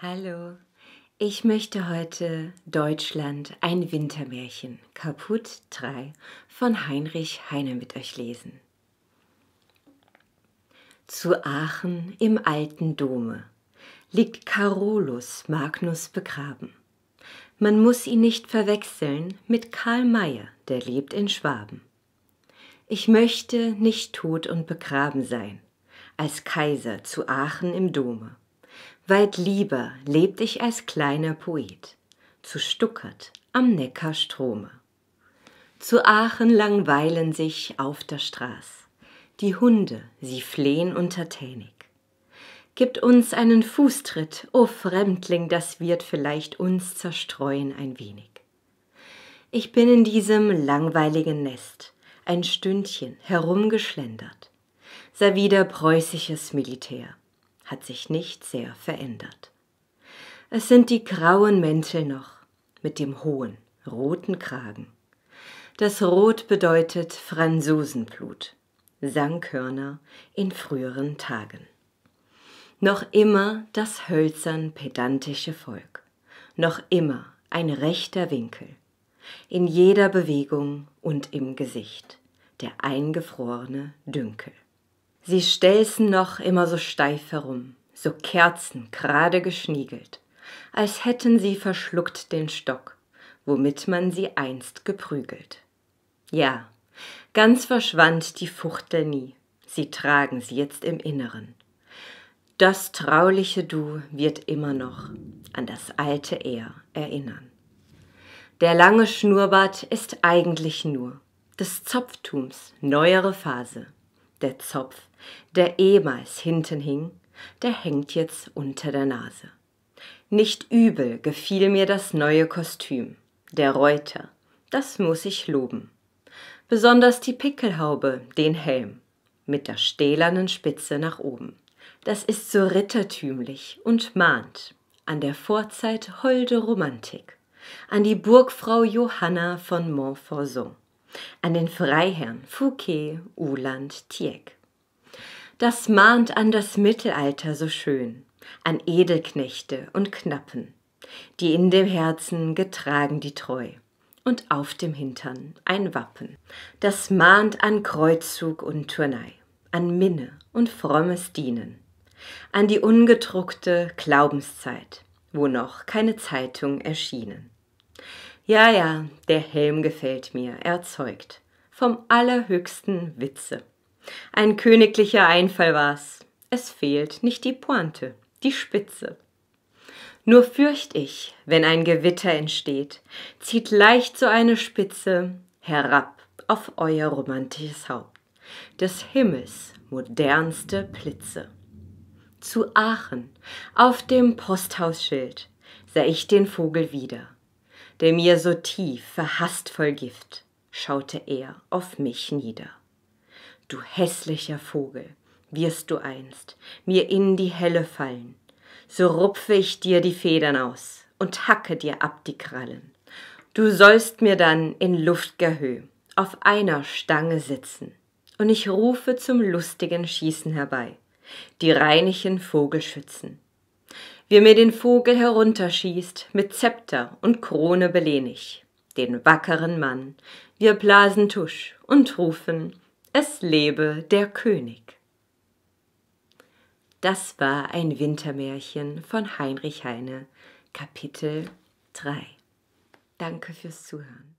Hallo, ich möchte heute Deutschland, ein Wintermärchen, Kaputt 3 von Heinrich Heine mit euch lesen. Zu Aachen im alten Dome liegt Carolus Magnus begraben. Man muss ihn nicht verwechseln mit Karl Mayer, der lebt in Schwaben. Ich möchte nicht tot und begraben sein, als Kaiser zu Aachen im Dome Weit lieber lebt ich als kleiner Poet zu Stuckert am Neckarstrome. Zu Aachen langweilen sich auf der Straß. Die Hunde, sie flehen untertänig. Gibt uns einen Fußtritt, o oh Fremdling, das wird vielleicht uns zerstreuen ein wenig. Ich bin in diesem langweiligen Nest ein Stündchen herumgeschlendert, sah wieder preußisches Militär hat sich nicht sehr verändert. Es sind die grauen Mäntel noch mit dem hohen, roten Kragen. Das Rot bedeutet Franzosenblut, Sankhörner in früheren Tagen. Noch immer das hölzern pedantische Volk, noch immer ein rechter Winkel, in jeder Bewegung und im Gesicht, der eingefrorene Dünkel. Sie stelzen noch immer so steif herum, so Kerzen gerade geschniegelt, als hätten sie verschluckt den Stock, womit man sie einst geprügelt. Ja, ganz verschwand die Fuchtel nie, sie tragen sie jetzt im Inneren. Das trauliche Du wird immer noch an das alte Er erinnern. Der lange Schnurrbart ist eigentlich nur des Zopftums neuere Phase – der Zopf, der ehemals hinten hing, der hängt jetzt unter der Nase. Nicht übel gefiel mir das neue Kostüm, der Reuter, das muß ich loben. Besonders die Pickelhaube, den Helm, mit der stählernen Spitze nach oben. Das ist so rittertümlich und mahnt an der Vorzeit holde Romantik, an die Burgfrau Johanna von Montfaucon an den Freiherrn Fouquet Uland Tieck. Das mahnt an das Mittelalter so schön, an Edelknechte und Knappen, die in dem Herzen getragen die Treu und auf dem Hintern ein Wappen. Das mahnt an Kreuzzug und Turnei, an Minne und frommes Dienen, an die ungedruckte Glaubenszeit, wo noch keine Zeitung erschienen. Ja, ja, der Helm gefällt mir, erzeugt. Vom allerhöchsten Witze. Ein königlicher Einfall war's. Es fehlt nicht die Pointe, die Spitze. Nur fürcht ich, wenn ein Gewitter entsteht, zieht leicht so eine Spitze herab auf euer romantisches Haupt, des Himmels modernste Blitze. Zu Aachen, auf dem Posthausschild, sah ich den Vogel wieder der mir so tief verhasst voll Gift, schaute er auf mich nieder. Du hässlicher Vogel, wirst du einst mir in die Helle fallen, so rupfe ich dir die Federn aus und hacke dir ab die Krallen. Du sollst mir dann in luftger Höhe auf einer Stange sitzen, und ich rufe zum lustigen Schießen herbei, die reinlichen Vogelschützen, wie mir den Vogel herunterschießt, mit Zepter und Krone belehn ich, den wackeren Mann, wir blasen Tusch und rufen, es lebe der König. Das war ein Wintermärchen von Heinrich Heine, Kapitel 3. Danke fürs Zuhören.